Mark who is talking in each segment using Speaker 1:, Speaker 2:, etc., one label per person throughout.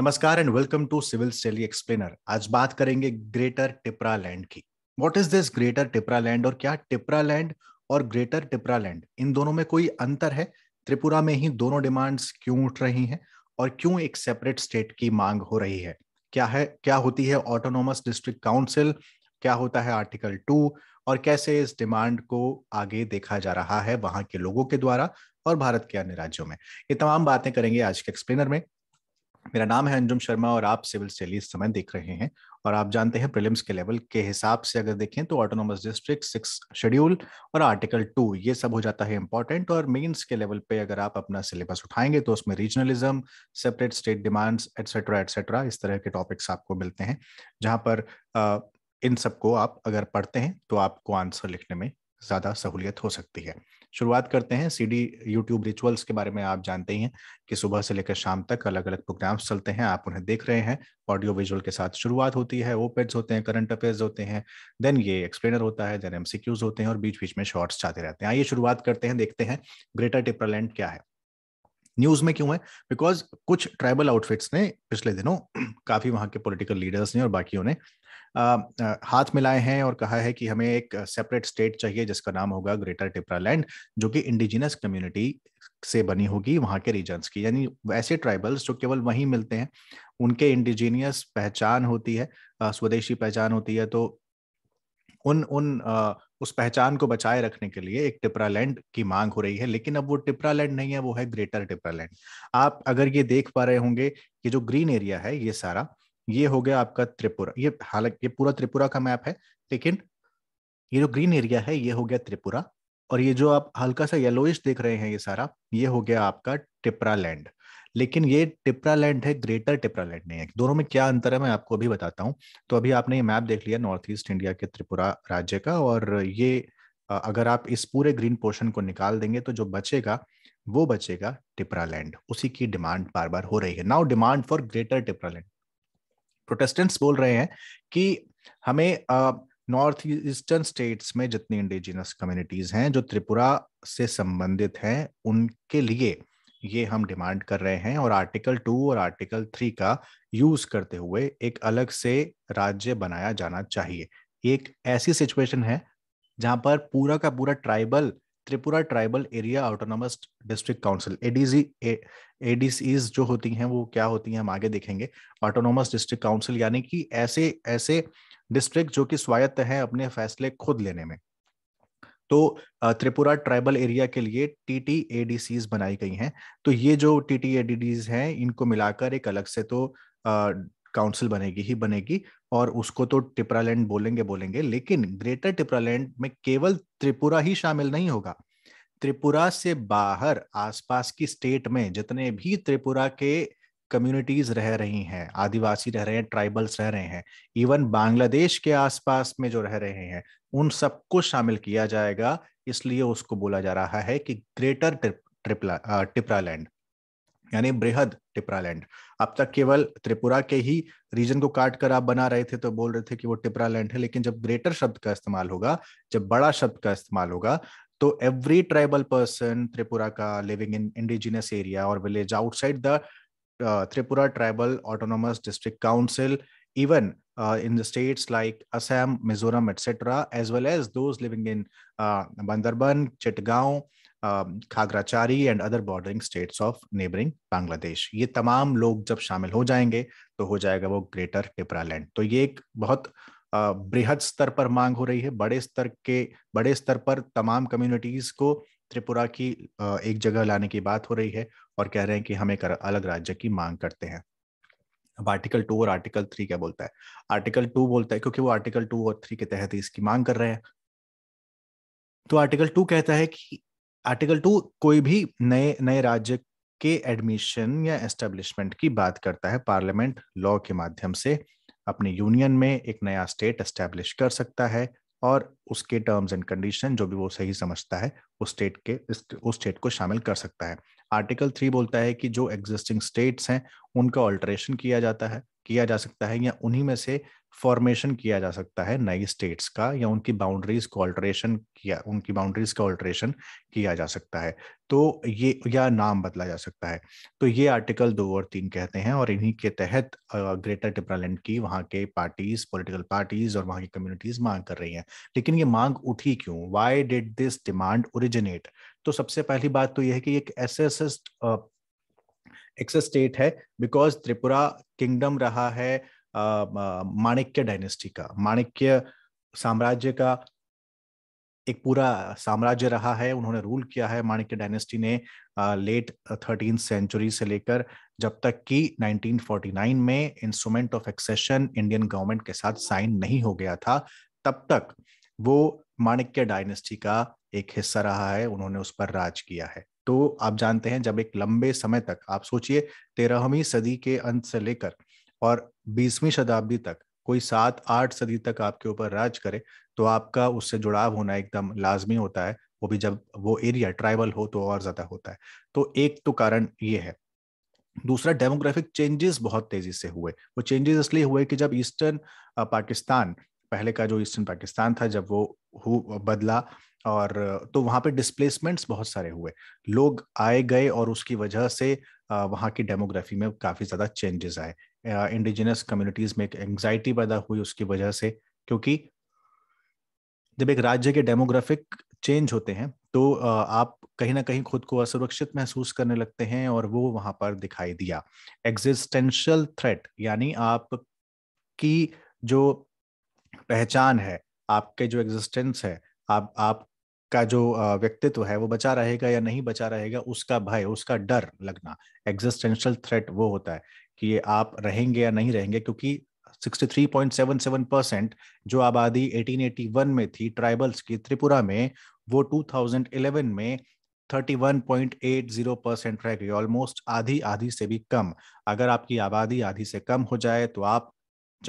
Speaker 1: नमस्कार and welcome to civil stately explainer आज बात करेंगे ग्रेटर टिपरा लैंड की what is this greater Tipra land और क्या टिपरा लैंड और ग्रेटर टिपरा लैंड इन दोनों में कोई अंतर है त्रिपुरा में ही दोनों डिमांड्स क्यों उठ रही हैं और क्यों एक सेपरेट स्टेट की मांग हो रही है क्या है क्या होती है ऑटोनोमस डिस्ट्रिक्ट काउंसिल क्या होता है आर्टिकल टू और कैसे इस डिमांड को आगे देखा जा रहा है वहां के लोगों के द्वारा और भारत के अन्य राज्यों में ये तमाम बातें करेंगे आज के एक्सप्लेनर में मेरा नाम है अंजुम शर्मा और आप सिविल स्टडीज समय देख रहे हैं और आप जानते हैं प्रिलिम्स के लेवल के हिसाब से अगर देखें तो ऑटोनोमस डिस्ट्रिक्ट सिक्स शेड्यूल और आर्टिकल टू ये सब हो जाता है इंपॉर्टेंट और मेंस के लेवल पे अगर आप अपना सिलेबस उठाएंगे तो उसमें regionalism separate state demands etcetera etcetera इस तरह के टॉपिक्स आपको मिलते हैं जहाँ पर आ, इन सबको आप अगर पढ़ते हैं तो आपको आंसर लिखने में ज़्यादा सहूलियत हो सकती है शुरुआत करते हैं सी डी यूट्यूब रिचुअल्स के बारे में आप जानते ही हैं कि सुबह से लेकर शाम तक अलग अलग प्रोग्राम्स चलते हैं आप उन्हें देख रहे हैं ऑडियो विजुअल के साथ शुरुआत होती है ओपेड्स होते हैं करंट अफेयर्स होते हैं देन ये एक्सप्लेनर होता है देन एमसीक्यूज होते हैं और बीच बीच में शॉर्ट्स चाहते रहते हैं आइए शुरुआत करते हैं देखते हैं ग्रेटर टिप्रलैंड क्या है न्यूज में क्यों है बिकॉज कुछ ट्राइबल आउटफिट्स ने पिछले दिनों काफी वहां के पोलिटिकल लीडर्स ने और बाकियों ने आ, आ, हाथ मिलाए हैं और कहा है कि हमें एक सेपरेट स्टेट चाहिए जिसका नाम होगा ग्रेटर टिपरा लैंड जो कि इंडिजिनस कम्युनिटी से बनी होगी वहां के रीजन्स की यानी ऐसे ट्राइबल्स जो केवल वहीं मिलते हैं उनके इंडिजीनियस पहचान होती है स्वदेशी पहचान होती है तो उन उन उस पहचान को बचाए रखने के लिए एक लैंड की मांग हो रही है लेकिन अब वो लैंड नहीं है वो है ग्रेटर लैंड आप अगर ये देख पा रहे होंगे ये जो ग्रीन एरिया है ये सारा ये हो गया आपका त्रिपुरा ये हालांकि ये पूरा त्रिपुरा का मैप है लेकिन ये जो ग्रीन एरिया है ये हो गया त्रिपुरा और ये जो आप हल्का सा येलोइश देख रहे हैं ये सारा ये हो गया आपका टिपरा लैंड लेकिन ये टिपरा लैंड है ग्रेटर टिपरा लैंड नहीं है दोनों में क्या अंतर है मैं आपको अभी बताता हूँ तो अभी आपने ये मैप देख लिया नॉर्थ ईस्ट इंडिया के त्रिपुरा राज्य का और ये अगर आप इस पूरे ग्रीन पोर्शन को निकाल देंगे तो जो बचेगा वो बचेगा टिपरा लैंड उसी की डिमांड बार बार हो रही है now demand for greater Tipra land protestants बोल रहे हैं कि हमें नॉर्थ ईस्टर्न स्टेट्स में जितनी इंडिजिनस कम्युनिटीज हैं जो त्रिपुरा से संबंधित हैं उनके लिए ये हम डिमांड कर रहे हैं और आर्टिकल टू और आर्टिकल थ्री का यूज करते हुए एक अलग से राज्य बनाया जाना चाहिए एक ऐसी सिचुएशन है जहां पर पूरा का पूरा tribal Tripura tribal area autonomous district council ADG ADCs जो होती हैं वो क्या होती हैं हम आगे देखेंगे ऑटोनोमस डिस्ट्रिक्ट काउंसिल यानी कि ऐसे ऐसे डिस्ट्रिक्ट जो कि स्वायत्त हैं अपने फैसले खुद लेने में तो त्रिपुरा ट्राइबल एरिया के लिए T T A D Cs बनाई गई हैं तो ये जो T T A D Ds हैं इनको मिलाकर एक अलग से तो काउंसिल बनेगी ही बनेगी और उसको तो टिपरालैंड बोलेंगे बोलेंगे लेकिन ग्रेटर टिपरालैंड में केवल त्रिपुरा ही शामिल नहीं होगा त्रिपुरा से बाहर आसपास की स्टेट में जितने भी त्रिपुरा के कम्युनिटीज रह रही हैं आदिवासी रह रहे हैं ट्राइबल्स रह रहे हैं इवन बांग्लादेश के आसपास में जो रह रहे हैं उन सबको शामिल किया जाएगा इसलिए उसको बोला जा रहा है कि ग्रेटर ट्रिपला टिपरा लैंड यानी बृहद टिपरा लैंड अब तक केवल त्रिपुरा के ही रीजन को काट कर आप बना रहे थे तो बोल रहे थे कि वो टिपरा लैंड है लेकिन जब ग्रेटर शब्द का इस्तेमाल होगा जब बड़ा शब्द का इस्तेमाल होगा तो एवरी ट्राइबल पर्सन त्रिपुरा का लिविंग इन इंडिजिनियस एरिया और village outside the uh, Tripura Tribal Autonomous District Council, even uh, in the states like Assam, Mizoram, etc., as well as those living in uh, Bandarban, Chittagong, um, Khagrachari and other bordering states of neighbouring Bangladesh ये तमाम लोग जब शामिल हो जाएंगे तो हो जाएगा वो ग्रेटर टिपरा लैंड तो ये एक बहुत बृहद स्तर पर मांग हो रही है बड़े स्तर के बड़े स्तर पर तमाम कम्युनिटीज को त्रिपुरा की एक जगह लाने की बात हो रही है और कह रहे हैं कि हम एक अलग राज्य की मांग करते हैं अब आर्टिकल टू और आर्टिकल थ्री क्या बोलता है आर्टिकल टू बोलता है क्योंकि वो आर्टिकल टू और थ्री के तहत ही इसकी मांग कर रहे हैं तो आर्टिकल टू कहता है कि आर्टिकल टू कोई भी नए नए राज्य के एडमिशन या एस्टेब्लिशमेंट की बात करता है पार्लियामेंट लॉ के माध्यम से अपने यूनियन में एक नया स्टेट एस्टेब्लिश कर सकता है और उसके टर्म्स एंड कंडीशन जो भी वो सही समझता है उस स्टेट के उस स्टेट को शामिल कर सकता है आर्टिकल थ्री बोलता है कि जो एग्जिस्टिंग स्टेट्स हैं उनका ऑल्ट्रेशन किया जाता है किया जा सकता है या उन्हीं में से फॉर्मेशन किया जा सकता है नई स्टेट्स का या उनकी बाउंड्रीज का ऑल्ट्रेशन किया उनकी बाउंड्रीज का ऑल्ट्रेशन किया जा सकता है तो ये या नाम बदला जा सकता है तो ये आर्टिकल दो और तीन कहते हैं और इन्हीं के तहत ग्रेटर टिप्रालैंड की वहाँ के पार्टीज पॉलिटिकल पार्टीज और वहाँ की कम्युनिटीज मांग कर रही हैं लेकिन ये मांग उठी क्यों why did this demand originate तो सबसे पहली बात तो यह है कि एक एसेसिस्ट एक्सेस स्टेट है बिकॉज त्रिपुरा किंगडम रहा है माणिक्य डायनेस्टी का माणिक्य साम्राज्य का एक पूरा साम्राज्य रहा है उन्होंने रूल किया है माणिक्य डायनेस्टी ने लेट थर्टीन सेंचुरी से लेकर जब तक कि 1949 में instrument of accession Indian government के साथ साइन नहीं हो गया था तब तक वो माणिक्य डायनेस्टी का एक हिस्सा रहा है उन्होंने उस पर राज किया है तो आप जानते हैं जब एक लंबे समय तक आप सोचिए तेरहवीं सदी के अंत से लेकर और बीसवीं शताब्दी तक कोई सात आठ सदी तक आपके ऊपर राज करे तो आपका उससे जुड़ाव होना एकदम लाजमी होता है वो भी जब वो एरिया ट्राइबल हो तो और ज्यादा होता है तो एक तो कारण ये है दूसरा डेमोग्राफिक चेंजेस बहुत तेजी से हुए वो चेंजेस इसलिए हुए कि जब ईस्टर्न पाकिस्तान पहले का जो ईस्टर्न पाकिस्तान था जब वो बदला और तो वहां पे डिस्प्लेसमेंट्स बहुत सारे हुए लोग आए गए और उसकी वजह से वहाँ की डेमोग्राफी में काफ़ी ज़्यादा चेंजेस आए इंडिजिनस कम्युनिटीज़ में एक एंग्जाइटी पैदा हुई उसकी वजह से क्योंकि जब एक राज्य के डेमोग्राफिक चेंज होते हैं तो आप कहीं ना कहीं खुद को असुरक्षित महसूस करने लगते हैं और वो वहां पर दिखाई दिया एग्जिस्टेंशियल थ्रेट यानी आप की जो पहचान है आपके जो एग्जिस्टेंस है आप आप का जो व्यक्तित्व है वो बचा रहेगा या नहीं बचा रहेगा उसका भय उसका डर लगना एग्जिस्टेंशियल थ्रेट वो होता है कि ये आप रहेंगे या नहीं रहेंगे क्योंकि 63.77 परसेंट जो आबादी 1881 में थी ट्राइबल्स की त्रिपुरा में वो 2011 में 31.80 परसेंट रह गई ऑलमोस्ट आधी आधी से भी कम अगर आपकी आबादी आधी से कम हो जाए तो आप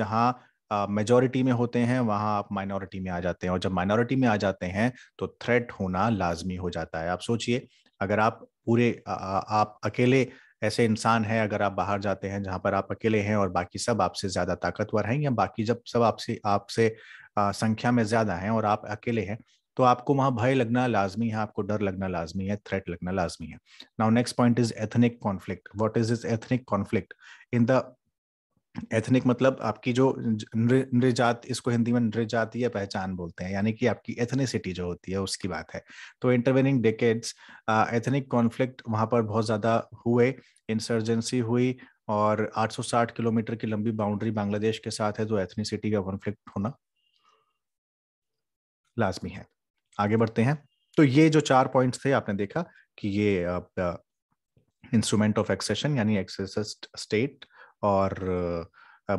Speaker 1: जहां मेजोरिटी में होते हैं वहां आप माइनॉरिटी में आ जाते हैं और जब माइनॉरिटी में आ जाते हैं तो थ्रेट होना लाजमी हो जाता है आप सोचिए अगर आप पूरे आ, आप अकेले ऐसे इंसान हैं अगर आप बाहर जाते हैं जहां पर आप अकेले हैं और बाकी सब आपसे ज़्यादा ताकतवर हैं या बाकी जब सब आपसे आपसे संख्या में ज़्यादा हैं और आप अकेले हैं तो आपको वहां भय लगना लाजमी है आपको डर लगना लाजमी है थ्रेट लगना लाजमी है now next point is ethnic conflict what is is ethnic conflict in the ethnic मतलब आपकी जो नृजात इसको हिंदी में नृजातीय पहचान बोलते हैं यानी कि आपकी एथनिसिटी जो होती है उसकी बात है तो इंटरवेनिंग डेकेड्स एथनिक कॉन्फ्लिक्ट वहां पर बहुत ज्यादा हुए इंसर्जेंसी हुई और 860 किलोमीटर की लंबी बाउंड्री बांग्लादेश के साथ है तो एथनिसिटी का कॉन्फ्लिक्ट होना लाजमी है आगे बढ़ते हैं तो ये जो चार पॉइंट्स थे आपने देखा कि ये इंस्ट्रूमेंट ऑफ एक्सेशन यानी एक्सेस स्टेट और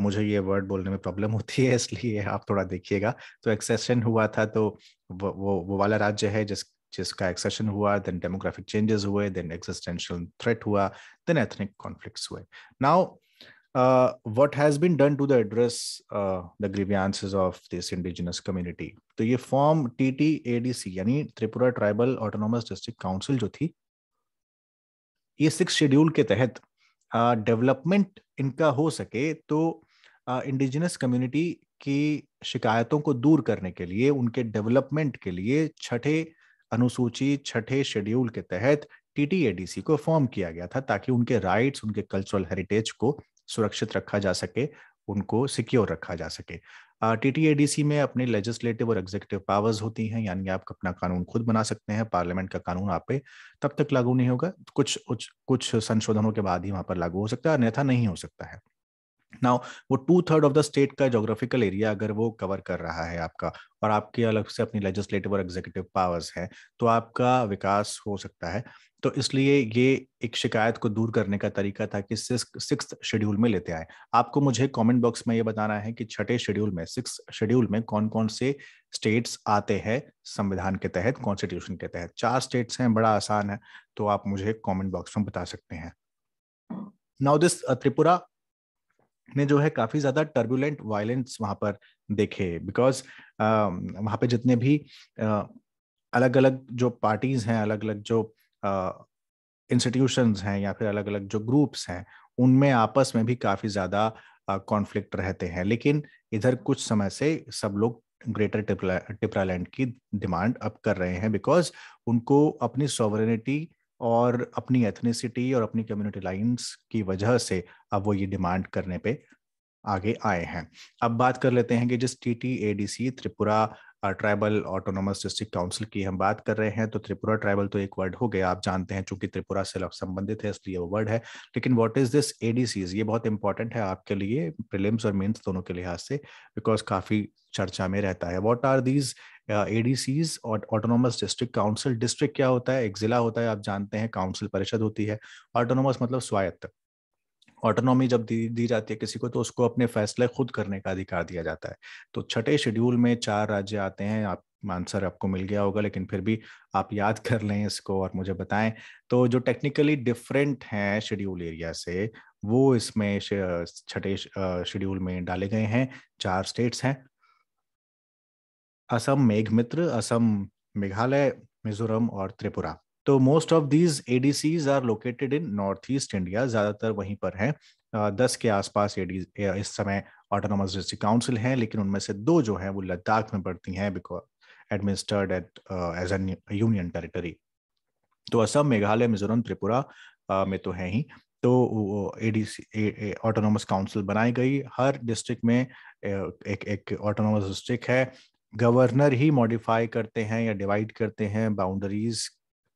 Speaker 1: मुझे ये वर्ड बोलने में प्रॉब्लम होती है इसलिए आप थोड़ा देखिएगा तो एक्सेशन हुआ था तो वो वो, वाला राज्य है जिस जिसका एक्सेशन हुआ देन डेमोग्राफिक चेंजेस हुए देन एक्सिस्टेंशियल थ्रेट हुआ देन एथनिक कॉन्फ्लिक्ट हुए now what has been done to the address the the of this indigenous community तो ये form T T A D C यानी Tripura tribal autonomous district council जो थी ये six schedule के तहत डेवलपमेंट इनका हो सके तो इंडिजिनस कम्युनिटी की शिकायतों को दूर करने के लिए उनके डेवलपमेंट के लिए छठे अनुसूची छठे शेड्यूल के तहत टीटीएडीसी को फॉर्म किया गया था ताकि उनके राइट्स उनके कल्चरल हेरिटेज को सुरक्षित रखा जा सके उनको सिक्योर रखा जा सके टी में अपने लेजिस्लेटिव और एग्जीक्यूटिव पावर्स होती हैं यानी आप अपना कानून खुद बना सकते हैं पार्लियामेंट का कानून आप पे तब तक लागू नहीं होगा कुछ कुछ कुछ संशोधनों के बाद ही वहां पर लागू हो सकता है अन्यथा नहीं हो सकता है नाउ वो two third of the state का जोग्राफिकल एरिया अगर वो कवर कर रहा है आपका और आपके अलग से अपनी लेजिस्लेटिव और एग्जीक्यूटिव पावर्स हैं तो आपका विकास हो सकता है तो इसलिए ये एक शिकायत को दूर करने का तरीका था कि सिक्स शेड्यूल में लेते आए आपको मुझे कमेंट बॉक्स में ये बताना है कि छठे शेड्यूल में सिक्स शेड्यूल में कौन कौन से स्टेट्स आते हैं संविधान के तहत कॉन्स्टिट्यूशन के तहत चार स्टेट्स हैं बड़ा आसान है तो आप मुझे कॉमेंट बॉक्स में बता सकते हैं हाँ। नाउ दिस त्रिपुरा ने जो है काफी ज्यादा टर्बुलेंट वायलेंस वहां पर देखे बिकॉज वहां पे जितने भी अलग अलग जो पार्टीज हैं अलग अलग जो इंस्टीट्यूशंस हैं या फिर अलग अलग जो ग्रुप्स हैं उनमें आपस में भी काफी ज्यादा कॉन्फ्लिक्ट रहते हैं लेकिन इधर कुछ समय से सब लोग ग्रेटर टिपरा टिपरालैंड की डिमांड अब कर रहे हैं बिकॉज उनको अपनी सॉवरेनिटी और अपनी एथनिसिटी और अपनी कम्युनिटी लाइंस की वजह से अब वो ये डिमांड करने पे आगे आए हैं अब बात कर लेते हैं कि जिस T T A D C Tripura tribal autonomous district council की हम बात कर रहे हैं तो त्रिपुरा ट्राइबल तो एक वर्ड हो गया आप जानते हैं चूंकि त्रिपुरा से संबंधित है इसलिए वो वर्ड है लेकिन व्हाट इज दिस एडीसीज ये बहुत इंपॉर्टेंट है आपके लिए प्रिलिम्स और मेन्स दोनों के लिहाज से बिकॉज काफी चर्चा में रहता है वॉट आर दीज एडीसीज और ऑटोनोमस डिस्ट्रिक्ट काउंसिल डिस्ट्रिक्ट क्या होता है एक जिला होता है आप जानते हैं काउंसिल परिषद होती है ऑटोनोमस मतलब स्वायत्त ऑटोनॉमी जब दी दी जाती है किसी को तो उसको अपने फैसले खुद करने का अधिकार दिया जाता है तो छठे शेड्यूल में चार राज्य आते हैं आप आंसर आपको मिल गया होगा लेकिन फिर भी आप याद कर लें इसको और मुझे बताएं तो जो टेक्निकली डिफरेंट हैं शेड्यूल एरिया से वो इसमें छठे शेड्यूल में डाले गए हैं चार स्टेट्स हैं असम मेघमित्र असम मेघालय मिजोरम और त्रिपुरा तो most of these ADCs are located in north east India ज़्यादातर वहीं पर हैं दस के आसपास एडी इस समय ऑटोनोमस डिस्ट्रिक्ट काउंसिल हैं लेकिन उनमें से दो जो हैं वो लद्दाख में पड़ती हैं because administered at as an union territory तो असम मेघालय मिजोरम त्रिपुरा में तो हैं ही तो एडीसी ऑटोनोमस काउंसिल बनाई गई हर डिस्ट्रिक्ट में एक एक ऑटोनोमस डिस्ट्रिक्ट है गवर्नर ही मॉडिफाई करते हैं या डिवाइड करते हैं बाउंड्रीज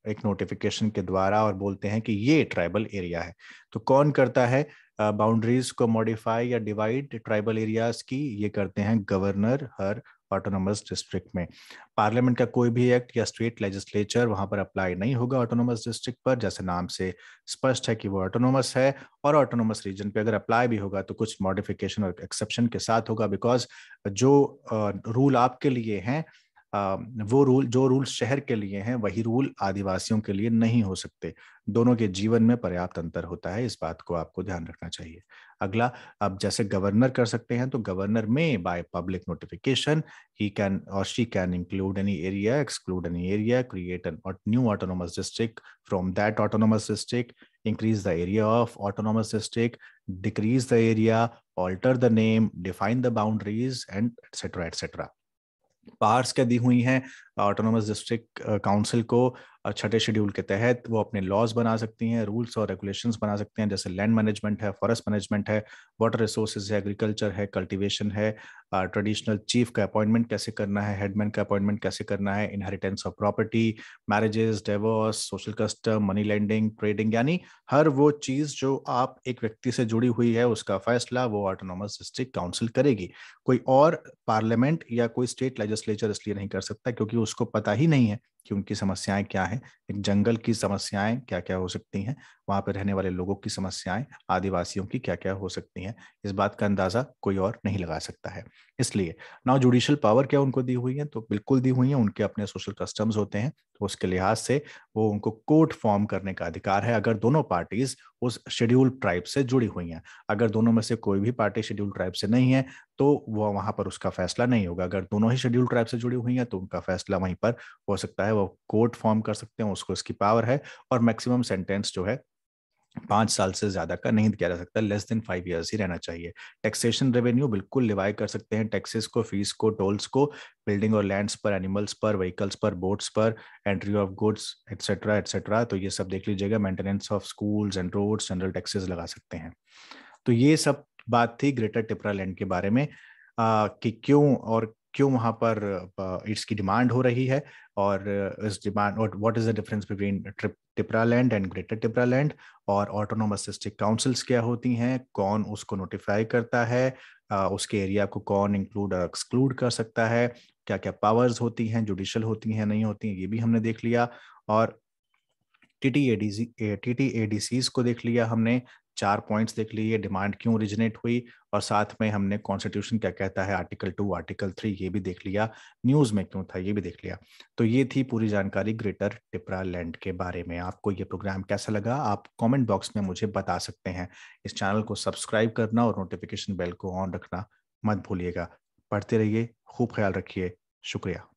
Speaker 1: एक नोटिफिकेशन के द्वारा और बोलते हैं कि ये ट्राइबल एरिया है तो कौन करता है बाउंड्रीज को मॉडिफाई या डिवाइड ट्राइबल एरियाज की ये करते हैं गवर्नर हर ऑटोनोमस डिस्ट्रिक्ट में पार्लियामेंट का कोई भी एक्ट या स्टेट लेजिस्लेचर वहां पर अप्लाई नहीं होगा ऑटोनोमस डिस्ट्रिक्ट पर जैसे नाम से स्पष्ट है कि वो ऑटोनोमस है और ऑटोनोमस रीजन पे अगर अप्लाई भी होगा तो कुछ मॉडिफिकेशन और एक्सेप्शन के साथ होगा बिकॉज जो रूल आपके लिए हैं वो रूल जो रूल शहर के लिए हैं वही रूल आदिवासियों के लिए नहीं हो सकते दोनों के जीवन में पर्याप्त अंतर होता है इस बात को आपको ध्यान रखना चाहिए अगला अब जैसे गवर्नर कर सकते हैं तो governor may by public notification he can और she can include any area exclude any area create an new autonomous district from that autonomous district increase the area of autonomous district decrease the area alter the name define the boundaries and etcetera etcetera powers क्या दी हुई हैं autonomous district council को uh, छठे schedule के तहत वो अपने लॉज बना सकती हैं रूल्स और रेगुलेशंस बना सकते हैं जैसे लैंड मैनेजमेंट है फॉरेस्ट मैनेजमेंट है वाटर रिसोर्सेज है एग्रीकल्चर है कल्टीवेशन है ट्रेडिशनल uh, चीफ का अपॉइंटमेंट कैसे करना है हेडमैन का अपॉइंटमेंट कैसे करना है inheritance of property marriages divorce social custom money lending trading यानी हर वो चीज़ जो आप एक व्यक्ति से जुड़ी हुई है उसका फैसला वो ऑटोनोमस डिस्ट्रिक्ट काउंसिल करेगी कोई और पार्लियामेंट या कोई स्टेट लेजिस्लेचर इसलिए नहीं कर सकता क्योंकि उस उसको पता ही नहीं है कि उनकी समस्याएं क्या है एक जंगल की समस्याएं क्या क्या हो सकती हैं वहां पर रहने वाले लोगों की समस्याएं आदिवासियों की क्या क्या हो सकती हैं इस बात का अंदाज़ा कोई और नहीं लगा सकता है इसलिए नाउ जुडिशियल पावर क्या उनको दी हुई है तो बिल्कुल दी हुई है उनके अपने सोशल कस्टम्स होते हैं तो उसके लिहाज से वो उनको कोर्ट फॉर्म करने का अधिकार है अगर दोनों पार्टीज उस शेड्यूल ट्राइब से जुड़ी हुई हैं अगर दोनों में से कोई भी पार्टी शेड्यूल ट्राइब से नहीं है तो वह वहां पर उसका फैसला नहीं होगा अगर दोनों ही शेड्यूल ट्राइब से जुड़ी हुई हैं तो उनका फैसला वहीं पर हो सकता है है वो कोर्ट फॉर्म कर सकते हैं उसको इसकी पावर है और मैक्सिमम सेंटेंस जो है पांच साल से ज़्यादा का नहीं किया जा सकता लेस देन फाइव इयर्स ही रहना चाहिए टैक्सेशन रेवेन्यू बिल्कुल लिवाई कर सकते हैं टैक्सेस को फीस को टोल्स को बिल्डिंग और लैंड्स पर एनिमल्स पर व्हीकल्स पर बोट्स पर entry of goods etcetera etcetera तो ये सब देख लीजिएगा maintenance of schools and roads general taxes लगा सकते हैं तो ये सब बात थी ग्रेटर टिपरा लैंड के बारे में आ, कि क्यों और क्यों वहाँ पर इट्स की डिमांड हो रही है और इस डिमांड और what is the difference between trip Tipra land and greater Tipra land और ऑटोनोमस डिस्ट्रिक्ट काउंसिल्स क्या होती हैं कौन उसको नोटिफाई करता है उसके एरिया को कौन इंक्लूड और एक्सक्लूड कर सकता है क्या क्या पावर्स होती हैं जुडिशल होती हैं नहीं होती हैं ये भी हमने देख लिया और टी टी ए डी को देख लिया हमने चार पॉइंट्स देख लिए डिमांड क्यों ओरिजिनेट हुई और साथ में हमने कॉन्स्टिट्यूशन क्या कहता है आर्टिकल टू आर्टिकल थ्री ये भी देख लिया न्यूज़ में क्यों था ये भी देख लिया तो ये थी पूरी जानकारी ग्रेटर टिपरा लैंड के बारे में आपको ये प्रोग्राम कैसा लगा आप कॉमेंट बॉक्स में मुझे बता सकते हैं इस चैनल को सब्सक्राइब करना और नोटिफिकेशन बेल को ऑन रखना मत भूलिएगा पढ़ते रहिए खूब ख्याल रखिए शुक्रिया